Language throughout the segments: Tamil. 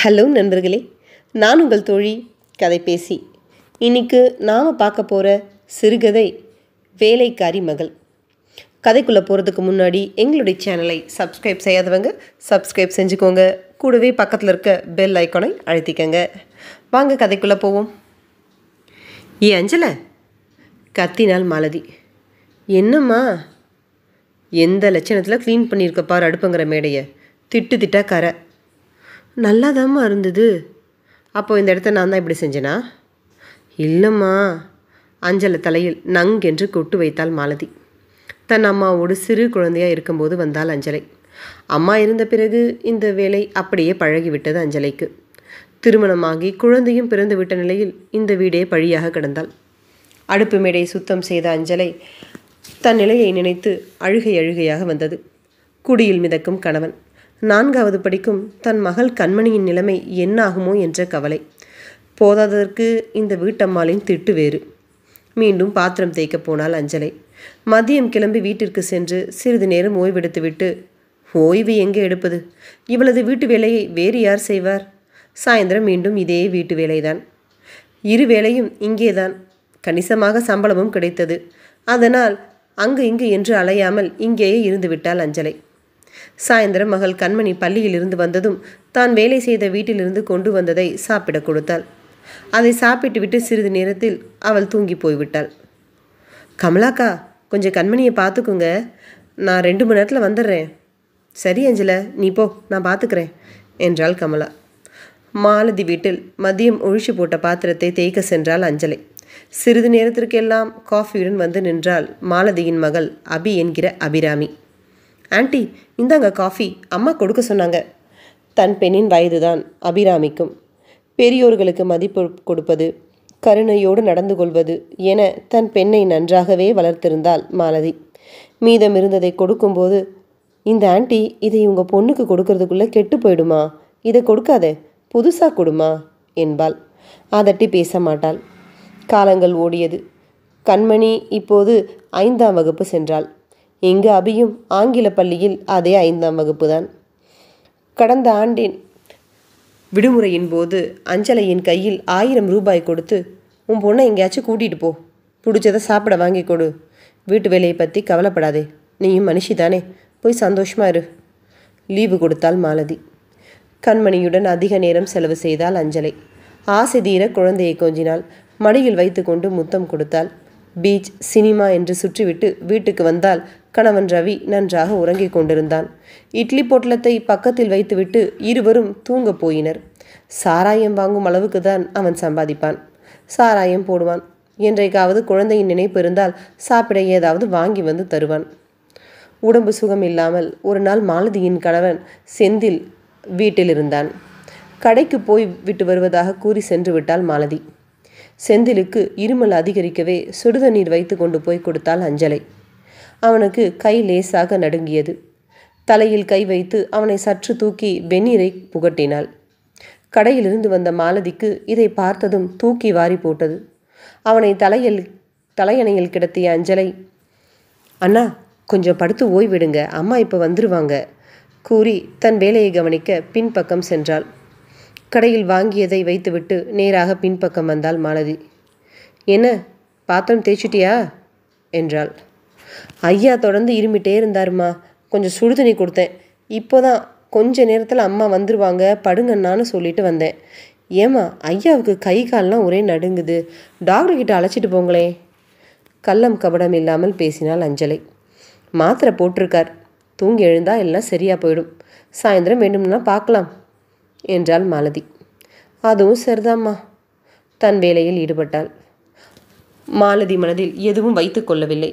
ஹலோ நண்பர்களே நான் உங்கள் தோழி கதை பேசி இன்னைக்கு நாம் பார்க்க போகிற சிறுகதை வேலைக்காரி மகள் கதைக்குள்ளே போகிறதுக்கு முன்னாடி எங்களுடைய சேனலை சப்ஸ்கிரைப் செய்யாதவங்க சப்ஸ்கிரைப் செஞ்சுக்கோங்க கூடவே பக்கத்தில் இருக்க பெல் ஐக்கானை அழுத்திக்கங்க வாங்க கதைக்குள்ளே போவோம் ஏ அஞ்சல கத்தினால் மாலதி என்னம்மா எந்த லட்சணத்தில் க்ளீன் பண்ணியிருக்க பார் அடுப்புங்கிற மேடையை திட்டு திட்டா கரை நல்லாதாம்மா இருந்தது அப்போது இந்த இடத்த நான் தான் இப்படி செஞ்சேனா இல்லைம்மா அஞ்சல தலையில் நங்கென்று கொட்டு வைத்தாள் மாலதி தன் அம்மாவோடு சிறு குழந்தையாக இருக்கும்போது வந்தால் அஞ்சலை அம்மா இருந்த பிறகு இந்த வேலை அப்படியே பழகிவிட்டது அஞ்சலைக்கு திருமணமாகி குழந்தையும் பிறந்து விட்ட நிலையில் இந்த வீடே பழியாக கிடந்தாள் அடுப்பு மேடை சுத்தம் செய்த அஞ்சலை தன் நிலையை நினைத்து அழுகை அழுகையாக வந்தது குடியில் மிதக்கும் கணவன் நான்காவது படிக்கும் தன் மகள் கண்மணியின் நிலைமை என்ன ஆகுமோ என்ற கவலை போதாததற்கு இந்த வீட்டம்மாளின் திட்டு வேறு மீண்டும் பாத்திரம் தேய்க்க போனால் அஞ்சலை மதியம் கிளம்பி வீட்டிற்கு சென்று சிறிது நேரம் ஓய்வெடுத்துவிட்டு ஓய்வு எங்கே எடுப்பது இவளது வீட்டு வேலையை வேறு யார் செய்வார் சாயந்தரம் மீண்டும் இதே வீட்டு வேலைதான் இரு வேலையும் இங்கேதான் கணிசமாக சம்பளமும் கிடைத்தது அதனால் அங்கு இங்கு என்று அலையாமல் இங்கேயே இருந்துவிட்டாள் அஞ்சலை சாயந்தரம் மகள் கண்மணி பள்ளியிலிருந்து வந்ததும் தான் வேலை செய்த வீட்டிலிருந்து கொண்டு வந்ததை சாப்பிட கொடுத்தாள் அதை சாப்பிட்டுவிட்டு சிறிது நேரத்தில் அவள் தூங்கி போய்விட்டாள் கமலாக்கா கொஞ்சம் கண்மணியை பார்த்துக்குங்க நான் ரெண்டு மணி நேரத்தில் வந்துடுறேன் சரி அஞ்சல நீ போ நான் பார்த்துக்கிறேன் என்றாள் கமலா மாலதி வீட்டில் மதியம் ஒழிச்சு போட்ட பாத்திரத்தை தேய்க்க சென்றாள் அஞ்சலை சிறிது நேரத்திற்கெல்லாம் காஃபியுடன் வந்து நின்றாள் மாலதியின் மகள் அபி என்கிற அபிராமி ஆண்டி இந்தாங்க காஃபி அம்மா கொடுக்க சொன்னாங்க தன் பெண்ணின் வயதுதான் அபிராமிக்கும் பெரியோர்களுக்கு மதிப்பு கொடுப்பது கருணையோடு நடந்து கொள்வது என தன் பெண்ணை நன்றாகவே வளர்த்திருந்தாள் மாலதி மீதம் இருந்ததை கொடுக்கும்போது இந்த ஆண்டி இதை உங்கள் பொண்ணுக்கு கொடுக்கறதுக்குள்ளே கெட்டு போயிடுமா இதை கொடுக்காத புதுசாக கொடுமா என்பாள் அதட்டி பேச மாட்டாள் காலங்கள் ஓடியது கண்மணி இப்போது ஐந்தாம் வகுப்பு சென்றாள் இங்கு அபியும் ஆங்கில பள்ளியில் அதே ஐந்தாம் வகுப்பு தான் கடந்த ஆண்டின் விடுமுறையின் போது அஞ்சலையின் கையில் ஆயிரம் ரூபாய் கொடுத்து உன் பொண்ணை எங்கேயாச்சும் கூட்டிகிட்டு போ பிடிச்சதை சாப்பிட வாங்கி கொடு வீட்டு வேலையை பற்றி கவலைப்படாதே நீயும் மனுஷி தானே போய் சந்தோஷமாக இரு லீவு கொடுத்தாள் மாலதி கண்மணியுடன் அதிக நேரம் செலவு செய்தால் அஞ்சலை ஆசை தீர குழந்தையை கொஞ்சினால் மடியில் வைத்துக்கொண்டு முத்தம் கொடுத்தாள் பீச் சினிமா என்று சுற்றிவிட்டு வீட்டுக்கு வந்தால் கணவன் ரவி நன்றாக உறங்கிக் கொண்டிருந்தான் இட்லி பொட்டலத்தை பக்கத்தில் வைத்துவிட்டு இருவரும் தூங்க போயினர் சாராயம் வாங்கும் அளவுக்கு தான் அவன் சம்பாதிப்பான் சாராயம் போடுவான் என்றைக்காவது குழந்தையின் நினைப்பு இருந்தால் சாப்பிட ஏதாவது வாங்கி வந்து தருவான் உடம்பு சுகம் இல்லாமல் ஒரு நாள் மாலதியின் கணவன் செந்தில் வீட்டில் இருந்தான் கடைக்கு போய் விட்டு வருவதாக கூறி சென்று விட்டாள் மாலதி செந்திலுக்கு இருமல் அதிகரிக்கவே சுடுதண்ணீர் வைத்து கொண்டு போய் கொடுத்தாள் அஞ்சலை அவனுக்கு கை லேசாக நடுங்கியது தலையில் கை வைத்து அவனை சற்று தூக்கி வெந்நீரை புகட்டினாள் கடையிலிருந்து வந்த மாலதிக்கு இதை பார்த்ததும் தூக்கி வாரி போட்டது அவனை தலையில் தலையணையில் கிடத்திய அஞ்சலை அண்ணா கொஞ்சம் படுத்து ஓய்விடுங்க அம்மா இப்போ வந்துருவாங்க கூறி தன் வேலையை கவனிக்க பின்பக்கம் சென்றாள் கடையில் வாங்கியதை வைத்துவிட்டு நேராக பின்பக்கம் வந்தாள் மாலதி என்ன பாத்திரம் தேய்ச்சிட்டியா என்றாள் ஐயா தொடர்ந்து இருமிட்டே இருந்தாருமா கொஞ்சம் சுடு தண்ணி கொடுத்தேன் இப்போ தான் கொஞ்ச நேரத்தில் அம்மா வந்துருவாங்க படுங்கண்ணான்னு சொல்லிட்டு வந்தேன் ஏம்மா ஐயாவுக்கு கை கால்லாம் ஒரே நடுங்குது டாக்டர் கிட்ட அழைச்சிட்டு போங்களே கள்ளம் கபடம் இல்லாமல் பேசினாள் அஞ்சலை மாத்திரை போட்டிருக்கார் தூங்கி எழுந்தா எல்லாம் சரியாக போயிடும் சாயந்தரம் வேண்டும்னா பார்க்கலாம் என்றாள் மாலதி அதுவும் சரிதாம்மா தன் வேலையில் ஈடுபட்டாள் மாலதி மனதில் எதுவும் வைத்து கொள்ளவில்லை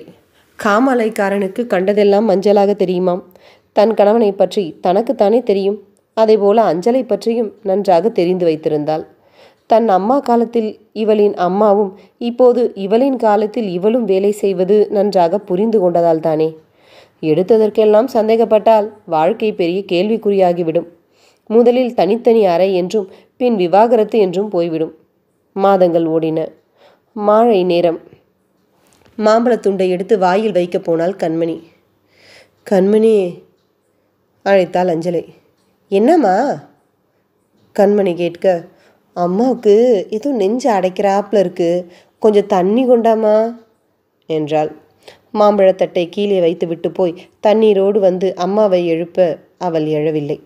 காமலைக்காரனுக்கு கண்டதெல்லாம் மஞ்சளாக தெரியுமாம் தன் கணவனை பற்றி தனக்குத்தானே தெரியும் அதேபோல அஞ்சலை பற்றியும் நன்றாக தெரிந்து வைத்திருந்தாள் தன் அம்மா காலத்தில் இவளின் அம்மாவும் இப்போது இவளின் காலத்தில் இவளும் வேலை செய்வது நன்றாக புரிந்து கொண்டதால் தானே எடுத்ததற்கெல்லாம் சந்தேகப்பட்டால் வாழ்க்கை பெரிய கேள்விக்குறியாகிவிடும் முதலில் தனித்தனி அறை என்றும் பின் விவாகரத்து என்றும் போய்விடும் மாதங்கள் ஓடின மாழை நேரம் மாம்பழத்துண்டை எடுத்து வாயில் வைக்கப் போனாள் கண்மணி கண்மணி அழைத்தாள் அஞ்சலை என்னம்மா கண்மணி கேட்க அம்மாவுக்கு ஏதோ நெஞ்சு அடைக்கிறாப்புல இருக்கு கொஞ்சம் தண்ணி கொண்டாமா என்றாள் மாம்பழத்தட்டை கீழே வைத்து விட்டு போய் தண்ணீரோடு வந்து அம்மாவை எழுப்ப அவள் எழவில்லை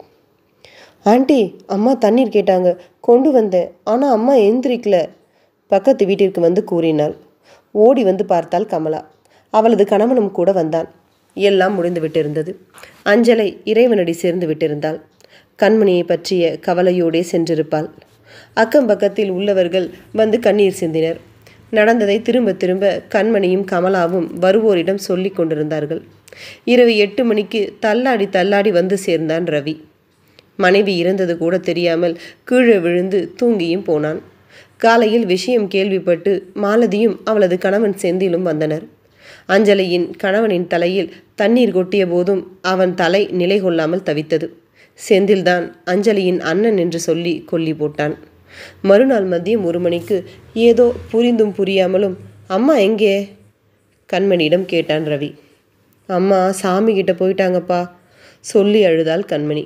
ஆண்டி அம்மா தண்ணீர் கேட்டாங்க கொண்டு வந்தேன் ஆனால் அம்மா எந்திரிக்கல பக்கத்து வீட்டிற்கு வந்து கூறினாள் ஓடி வந்து பார்த்தாள் கமலா அவளது கணவனும் கூட வந்தான் எல்லாம் முடிந்து விட்டிருந்தது அஞ்சலை இறைவனடி சேர்ந்து விட்டிருந்தாள் கண்மணியை பற்றிய கவலையோடே சென்றிருப்பாள் அக்கம் பக்கத்தில் உள்ளவர்கள் வந்து கண்ணீர் சிந்தினர் நடந்ததை திரும்ப திரும்ப கண்மணியும் கமலாவும் வருவோரிடம் சொல்லி கொண்டிருந்தார்கள் இரவு எட்டு மணிக்கு தள்ளாடி தள்ளாடி வந்து சேர்ந்தான் ரவி மனைவி இறந்தது கூட தெரியாமல் கீழே விழுந்து தூங்கியும் போனான் காலையில் விஷயம் கேள்விப்பட்டு மாலதியும் அவளது கணவன் செந்திலும் வந்தனர் அஞ்சலியின் கணவனின் தலையில் தண்ணீர் கொட்டிய போதும் அவன் தலை நிலை கொள்ளாமல் தவித்தது செந்தில்தான் அஞ்சலியின் அண்ணன் என்று சொல்லி கொல்லி போட்டான் மறுநாள் மதியம் ஒரு மணிக்கு ஏதோ புரிந்தும் புரியாமலும் அம்மா எங்கே கண்மணியிடம் கேட்டான் ரவி அம்மா சாமி கிட்ட போயிட்டாங்கப்பா சொல்லி அழுதாள் கண்மணி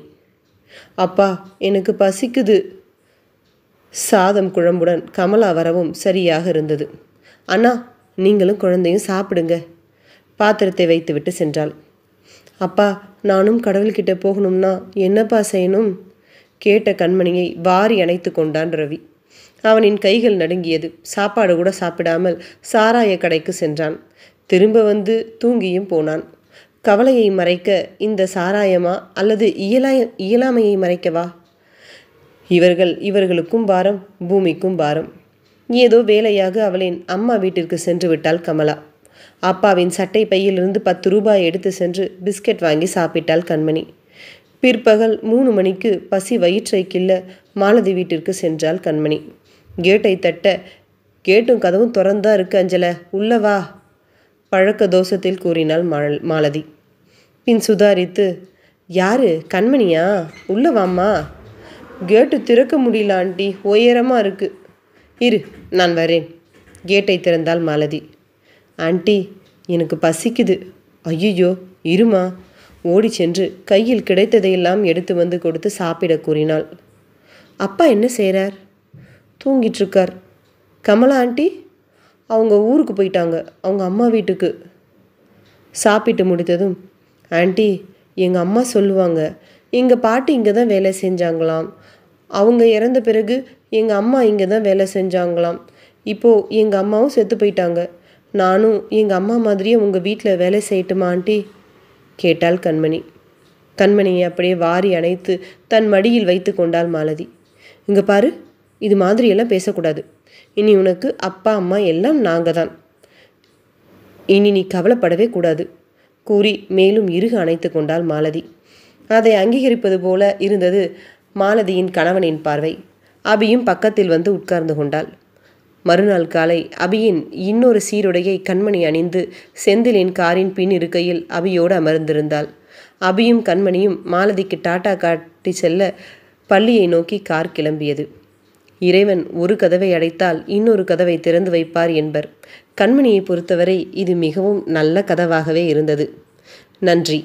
அப்பா எனக்கு பசிக்குது சாதம் குழம்புடன் கமலா வரவும் சரியாக இருந்தது அண்ணா நீங்களும் குழந்தையும் சாப்பிடுங்க பாத்திரத்தை வைத்துவிட்டு சென்றாள் அப்பா நானும் கடவுள்கிட்ட போகணும்னா என்னப்பா செய்யணும் கேட்ட கண்மணியை வாரி அணைத்து கொண்டான் ரவி அவனின் கைகள் நடுங்கியது சாப்பாடு கூட சாப்பிடாமல் சாராய கடைக்கு சென்றான் திரும்ப வந்து தூங்கியும் போனான் கவலையை மறைக்க இந்த சாராயமா அல்லது இயலாய இயலாமையை மறைக்கவா இவர்கள் இவர்களுக்கும் பாரம் பூமிக்கும் பாரம் ஏதோ வேலையாக அவளின் அம்மா வீட்டிற்கு சென்று விட்டாள் கமலா அப்பாவின் சட்டை பையிலிருந்து பத்து ரூபாய் எடுத்து சென்று பிஸ்கட் வாங்கி சாப்பிட்டாள் கண்மணி பிற்பகல் மூணு மணிக்கு பசி வயிற்றை கிள்ள மாலதி வீட்டிற்கு சென்றாள் கண்மணி கேட்டை தட்ட கேட்டும் கதவும் திறந்தா இருக்கு அஞ்சல உள்ளவா பழக்க தோஷத்தில் கூறினாள் மால மாலதி பின் சுதாரித்து யாரு கண்மணியா உள்ளவாம்மா கேட்டு திறக்க முடியல ஆண்டி உயரமாக இருக்குது இரு நான் வரேன் கேட்டை திறந்தால் மாலதி ஆண்டி எனக்கு பசிக்குது ஐயோ இருமா ஓடி சென்று கையில் கிடைத்ததையெல்லாம் எடுத்து வந்து கொடுத்து சாப்பிட கூறினாள் அப்பா என்ன செய்கிறார் தூங்கிட்டுருக்கார் கமலா ஆண்டி அவங்க ஊருக்கு போயிட்டாங்க அவங்க அம்மா வீட்டுக்கு சாப்பிட்டு முடித்ததும் ஆண்டி எங்கள் அம்மா சொல்லுவாங்க எங்கள் பாட்டி இங்கே தான் வேலை செஞ்சாங்களாம் அவங்க இறந்த பிறகு எங்கள் அம்மா இங்கே தான் வேலை செஞ்சாங்களாம் இப்போது எங்கள் அம்மாவும் செத்து போயிட்டாங்க நானும் எங்கள் அம்மா மாதிரியே உங்கள் வீட்டில் வேலை செய்யட்டுமா ஆண்டி கேட்டாள் கண்மணி கண்மணியை அப்படியே வாரி அணைத்து தன் மடியில் வைத்து கொண்டாள் மாலதி இங்கே பாரு இது மாதிரியெல்லாம் பேசக்கூடாது இனி உனக்கு அப்பா அம்மா எல்லாம் நாங்கள் தான் இனி நீ கவலைப்படவே கூடாது கூறி மேலும் இறுக அணைத்து கொண்டாள் மாலதி அதை அங்கீகரிப்பது போல இருந்தது மாலதியின் கணவனின் பார்வை அபியும் பக்கத்தில் வந்து உட்கார்ந்து கொண்டாள் மறுநாள் காலை அபியின் இன்னொரு சீருடையை கண்மணி அணிந்து செந்திலின் காரின் பின் இருக்கையில் அபியோடு அமர்ந்திருந்தாள் அபியும் கண்மணியும் மாலதிக்கு டாட்டா காட்டி செல்ல பள்ளியை நோக்கி கார் கிளம்பியது இறைவன் ஒரு கதவை அடைத்தால் இன்னொரு கதவை திறந்து வைப்பார் என்பர் கண்மணியை பொறுத்தவரை இது மிகவும் நல்ல கதவாகவே இருந்தது நன்றி